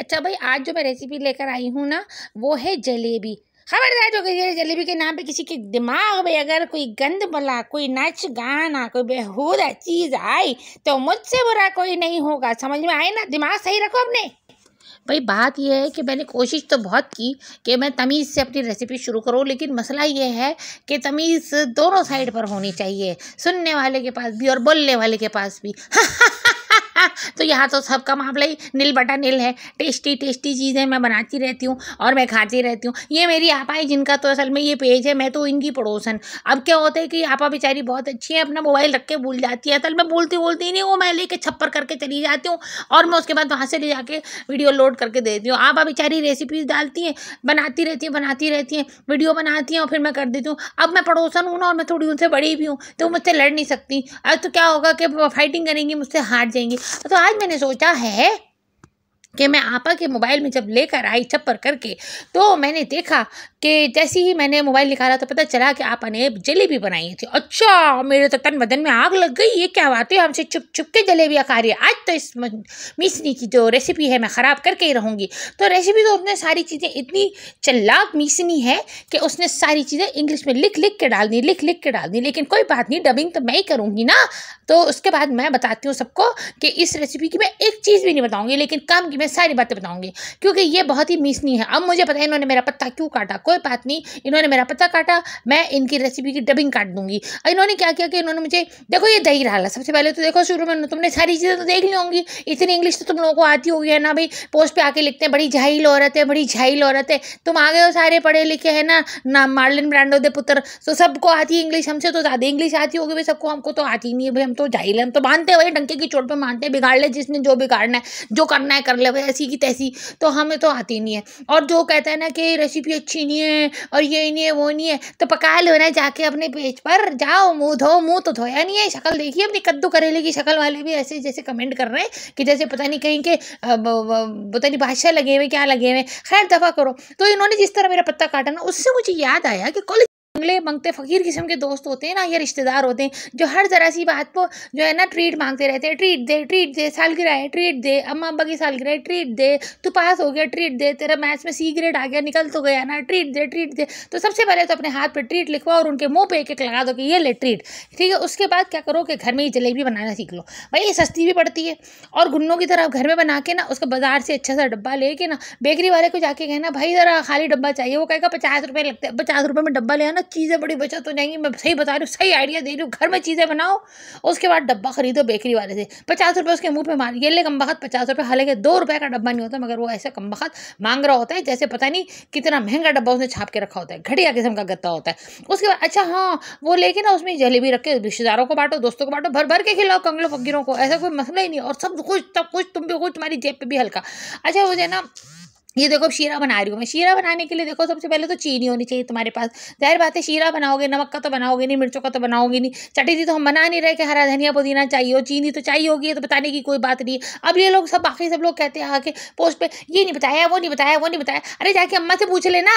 अच्छा भाई आज जो मैं रेसिपी लेकर आई हूँ ना वो है जलेबी खबरदार जो कि जलेबी के नाम पे किसी के दिमाग में अगर कोई गंद भला कोई नच गाना कोई बेहूदा चीज़ आई तो मुझसे बुरा कोई नहीं होगा समझ में आए ना दिमाग सही रखो अपने भाई बात यह है कि मैंने कोशिश तो बहुत की कि मैं तमीज़ से अपनी रेसिपी शुरू करूँ लेकिन मसला ये है कि तमीज़ दोनों साइड पर होनी चाहिए सुनने वाले के पास भी और बोलने वाले के पास भी तो यहाँ तो सबका मामला ही नील बटा नील है टेस्टी टेस्टी चीज़ें मैं बनाती रहती हूँ और मैं खाती रहती हूँ ये मेरी आपा है जिनका तो असल में ये पेज है मैं तो इनकी पड़ोसन अब क्या होता है कि आपा बेचारी बहुत अच्छी है अपना मोबाइल रख के भूल जाती है असल में भूलती बोलती नहीं वो मैं लेके छप्पर करके चली जाती हूँ और मैं उसके बाद वहाँ से ले जाके वीडियो लोड करके देती हूँ आपा बेचारी रेसिपीज डालती हैं बनाती रहती हैं बनाती रहती हैं वीडियो बनाती हैं और फिर मैं कर देती हूँ अब मैं पड़ोसन हूँ ना और मैं थोड़ी उनसे बड़ी भी हूँ तो मुझसे लड़ नहीं सकती अब तो क्या होगा कि फाइटिंग करेंगी मुझसे हार जाएंगी तो आज मैंने सोचा है कि मैं आपा के मोबाइल में जब लेकर आई चप्पर करके तो मैंने देखा कि जैसे ही मैंने मोबाइल निकाला तो पता चला कि आपा ने जलेबी बनाई थी अच्छा मेरे तो तन बदन में आग लग गई ये क्या बात है हमसे चुप चुप के जलेबियाँ खा रही है आज तो इस मिसनी की जो रेसिपी है मैं ख़राब करके ही रहूँगी तो रेसिपी तो उसने सारी चीज़ें इतनी चल्लाक मीसनी है कि उसने सारी चीज़ें इंग्लिश में लिख लिख के डाल दी लिख लिख के डाल दी लेकिन कोई बात नहीं डबिंग तो मैं ही करूँगी ना तो उसके बाद मैं बताती हूँ सबको कि इस रेसिपी की मैं एक चीज़ भी नहीं बताऊँगी लेकिन काम की में सारी बातें बताऊंगी क्योंकि ये बहुत ही मीसनी है अब मुझे पता है इन्होंने मेरा पत्ता क्यों काटा कोई बात नहीं इन्होंने मेरा पत्ता काटा मैं इनकी रेसिपी की डबिंग काट दूंगी इन्होंने क्या किया कि इन्होंने मुझे देखो ये दही रहा सबसे पहले तो देखो शुरू में तुमने सारी चीज़ें तो देख ली होंगी इतनी इंग्लिश तो तुम लोगों को आती होगी है ना भाई पोस्ट पर आके लिखते हैं बड़ी झाइल औरत है बड़ी झाइल औरत है तुम आ गए हो सारे पढ़े लिखे है ना ना मार्लिन ब्रांडो दे पुत्र तो सबको आती है इंग्लिश हमसे तो ज़्यादा इंग्लिश आती होगी भाई सबको हमको तो आती नहीं है भाई हम तो झाइल हम तो मानते हैं भाई डंके की चोट पर मानते हैं बिगाड़ ले जिसने जो बिगाड़ना है जो करना है कर ले मतलब ऐसी की तैसी तो हमें तो आती नहीं है और जो कहता है ना कि रेसिपी अच्छी नहीं है और ये नहीं है वो नहीं है तो पका लो ना जाके अपने पेज पर जाओ मुँह धो मुँह तो धोया नहीं है शक्ल देखिए अपनी कद्दू करेले की शक्ल वाले भी ऐसे जैसे कमेंट कर रहे हैं कि जैसे पता नहीं कहीं के पता नहीं बादशाह लगे हुए क्या लगे हुए खैर दफा करो तो इन्होंने जिस तरह मेरा पत्ता काटा ना उससे मुझे याद आया कि कॉलेज मंगले मंगते फ़कीर किस्म के दोस्त होते हैं ना या रिश्तेदार होते हैं जो हर ज़रा सी बात को जो है ना ट्रीट मांगते रहते हैं ट्रीट दे ट्रीट दे सालगिरह है ट्रीट दे अम्मा अब्बा की सालगिरह है ट्रीट दे तू पास हो गया ट्रीट दे तेरा मैथ्स में सी ग्रेड आ गया निकल तो गया ना ट्रीट दे ट्रीट दे तो सबसे पहले तो अपने हाथ पर ट्रीट लिखवाओ और उनके मुँह पर एक एक लगा दो कि ये ले ट्रीट ठीक है उसके बाद क्या करो कि घर में ही जलेबी बनाना सीख लो भाई ये सस्ती भी पड़ती है और गुन्नों की तरह घर में बना के ना उसका बाजार से अच्छा सा डब्बा ले ना बेकरी वाले को जाके कहना भाई ज़रा खाली डब्बा चाहिए वो कहेगा पचास रुपये लगते हैं पचास रुपये में डब्बा ले आना बहुत चीज़ें बड़ी बचत हो जाएंगी मैं सही बता रही हूँ सही आइडिया दे रही हूँ घर में चीज़ें बनाओ उसके बाद डब्बा खरीदो बेकरी वाले से पचास रुपये उसके मुँह पर मार ये ले कम बखत पचास रुपये हालांकि दो रुपये का डब्बा नहीं होता मगर वो ऐसे कम बखत मांग रहा होता है जैसे पता नहीं कितना महंगा डब्बा उसने छाप के रखा होता है घटिया किस्म का गत्ता होता है उसके बाद अच्छा हाँ वो लेके ना उसमें जलेबी रख के रिश्तेदारों को बांटो दोस्तों को बांटो भर भर के खिलाओ कंगलों फकीरों को ऐसा कोई मसला ही नहीं और सब कुछ तब कुछ तुम भी कुछ तुम्हारी जेब पर भी हल्का अच्छा वो जो ना ये देखो अब शीरा बना रही हूँ मैं शीरा बनाने के लिए देखो सबसे पहले तो चीनी होनी चाहिए तुम्हारे पास जाहिर बात है शीरा बनाओगे नमक का तो बनाओगे नहीं मिर्चों का तो बनाओगे नहीं चटनी तो हम बना नहीं रहे कि हरा धनिया पुदीना चाहिए और चीनी तो चाहिए होगी तो बताने की कोई बात नहीं अब ये लोग सब बाकी सब लोग कहते हैं आके पोस्ट पर ये नहीं बताया वो नहीं बताया वो नहीं बताया अरे जाके अम्मा से पूछ लेना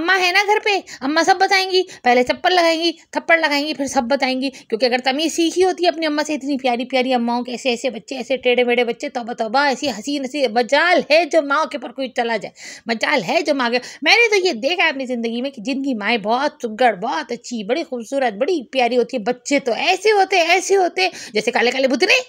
अम्मा है ना घर पर अम्मा सब बताएंगी पहले चप्पल लगाएंगी थप्पड़ लगाएंगी फिर सब बताएंगी क्योंकि अगर तमीज़ सीखी होती है अपनी अम्मा से इतनी प्यारी प्यारी अम्माओं के ऐसे ऐसे बच्चे ऐसे टेढ़े मेढ़े बच्चे तोबा तोबा ऐसी हसीन हसी बजाल है जो माओ के ऊपर कोई चला जाए मचाल है जो मांगे मैंने तो ये देखा है अपनी ज़िंदगी में कि जिनकी माएँ बहुत सुगड़ बहुत अच्छी बड़ी खूबसूरत बड़ी प्यारी होती है बच्चे तो ऐसे होते ऐसे होते जैसे काले काले बुतने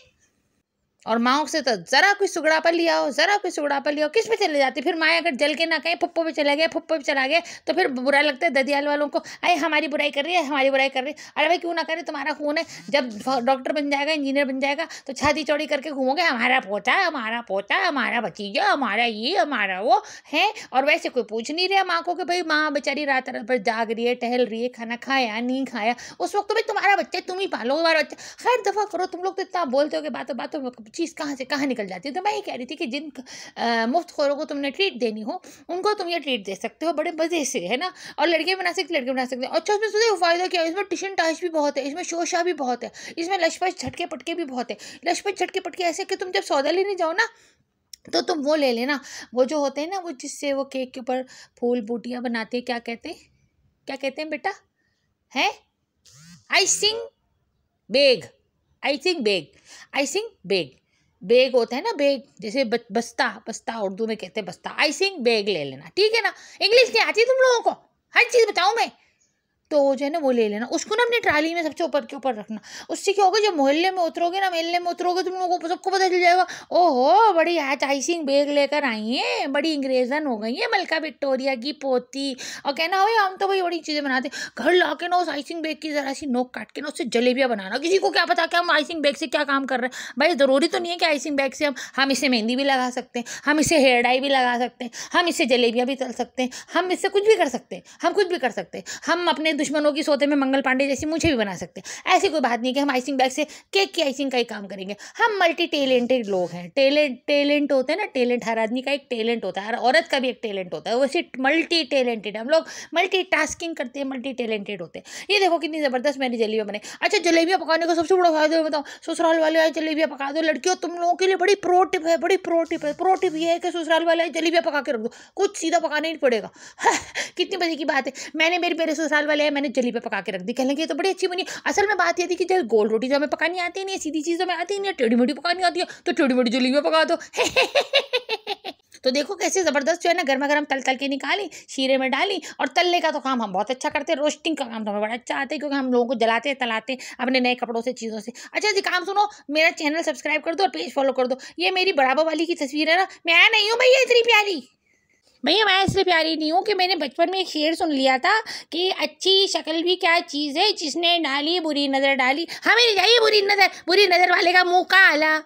और माओ से तो ज़रा कोई सुगड़ा पर लिया हो ज़रा कोई सुगड़ा पर लिया हो किस पे चले जाती फिर माया अगर जल के ना कहें पप्पो पे चला गया पप्पो पे चला गया तो फिर बुरा लगता है ददियाल वालों को अरे हमारी बुराई कर रही है हमारी बुराई कर रही है अरे भाई क्यों ना करे तुम्हारा खून है जब डॉक्टर बन जाएगा इंजीनियर बन जाएगा तो छाती चौड़ी करके घूमोगे हमारा पोता हमारा पोता हमारा भतीजा हमारा ये हमारा वो है और वैसे कोई पूछ नहीं रहा माँ को कि भाई माँ बेचारी रात रात भर जाग रही है टहल रही है खाना खाया नहीं खाया उस वक्त तो भाई तुम्हारा बच्चा तुम ही पालो हमारा बच्चा हर दफा करो तुम लोग तो इतना बोलते हो कि बातों बातों चीज़ कहाँ से कहाँ निकल जाती है तो मैं ये कह रही थी कि जिन मुफ्त खोरों को तुमने ट्रीट देनी हो उनको तुम ये ट्रीट दे सकते हो बड़े मज़े से है ना और लड़के बना सकते लड़के बना सकते हो अच्छा उसमें सुधे फ़ायदा क्या है इसमें टिशन टाश भी बहुत है इसमें शोशा भी बहुत है इसमें लशपश झटके पटके भी बहुत है लशपश झटके पटके ऐसे कि तुम जब सौदा लेने जाओ ना तो तुम वो ले लेना वो जो होते हैं ना वो जिससे वो केक के ऊपर फूल बूटियाँ बनाते हैं क्या कहते हैं क्या कहते हैं बेटा है icing bag icing bag icing bag bag होता है ना बैग जैसे बस्ता बस्ता उर्दू में कहते हैं बस्ता आइसिंग बैग ले लेना ठीक है ना इंग्लिश नहीं आती तुम लोगों को हर चीज़ बताऊँ मैं तो जो है ना वो ले लेना उसको ना अपनी ट्राली में सबसे ऊपर के ऊपर रखना उससे क्या होगा जब मोहल्ले में उतरोगे ना मेले में उतरोगे तो तुम लोगों को सबको पता चल जाएगा ओहो बड़ी आज आइसिंग बैग लेकर आई है बड़ी इंग्रेजन हो गई है मलका विक्टोरिया की पोती और कहना भाई हम तो भाई बड़ी चीज़ें बनाते घर ला के ना उस आइसिंग बैग की ज़रा सी नोक काट के ना उससे जलेबियाँ बनाना किसी को क्या पता क्या हम आइसिंग बैग से क्या काम कर रहे हैं भाई ज़रूरी तो नहीं है कि आइसिंग बैग से हम हम इसे मेहंदी भी लगा सकते हैं हम इसे हेयर डाई भी लगा सकते हैं हम इसे जलेबियाँ भी तल सकते हैं हम इससे कुछ भी कर सकते हैं हम कुछ भी कर सकते हैं हम अपने दुश्मनों की सोते में मंगल पांडे जैसी मुझे भी बना सकते हैं ऐसी कोई बात नहीं कि हम आइसिंग बैग से केक की आइसिंग का ही काम करेंगे हम मल्टी टैलेंटेड लोग हैं टैलेंट टैलेंट होते हैं ना टैलेंट हर आदमी का एक टैलेंट होता है हर औरत का भी एक टैलेंट होता है वैसे मल्टी टैलेंटेड हम लोग मल्टी टास्किंग करते हैं मल्टी टैलेंटेड होते हैं ये देखो कितनी ज़बरदस्त मैंने जलेबियाँ बनाई अच्छा जलेबियाँ पकाने का सबसे बड़ा फायदा बताओ ससुराल वाले आए जलेबियाँ पका दो लड़कियों तुम लोगों के लिए बड़ी प्रो टिप है बड़ी प्रो टिप है प्रो टिप ये है कि ससुराल वाले आए जलेबियाँ पका के रख दो कुछ सीधा पकाना ही पड़ेगा कितनी मजे की बात है मैंने मेरे मेरे ससुराल वाले है मैंने जली पे पका के रख दी कह लेंगे तो बड़ी अच्छी बनी असल में बात यह थी कि जब गोल रोटी तो हमें पकानी आती नहीं है सीधी चीज़ हमें आती नहीं है टेढ़ी मोटी पकानी आती है तो टेढ़ी मोटी जली में पका दो तो देखो कैसे ज़बरदस्त जो है ना गर्मा गर्म तल तल के निकाली शीरे में डाली और तलने का तो काम हम बहुत अच्छा करते हैं रोस्टिंग का काम तो हमें बड़ा अच्छा आता है क्योंकि हम लोगों को जलाते तलाते अपने नए कपड़ों से चीज़ों से अच्छा जी काम सुनो मेरा चैनल सब्सक्राइब कर दो और पेज फॉलो कर दो ये मेरी बराबर वाली की तस्वीर है ना मैं नहीं हूँ भैया इतनी प्यारी भैया मैं इसलिए प्यारी नहीं हूँ कि मैंने बचपन में एक शेर सुन लिया था कि अच्छी शक्ल भी क्या चीज़ है जिसने डाली बुरी नज़र डाली हमें हाँ, यही बुरी नज़र बुरी नज़र वाले का मुँह काला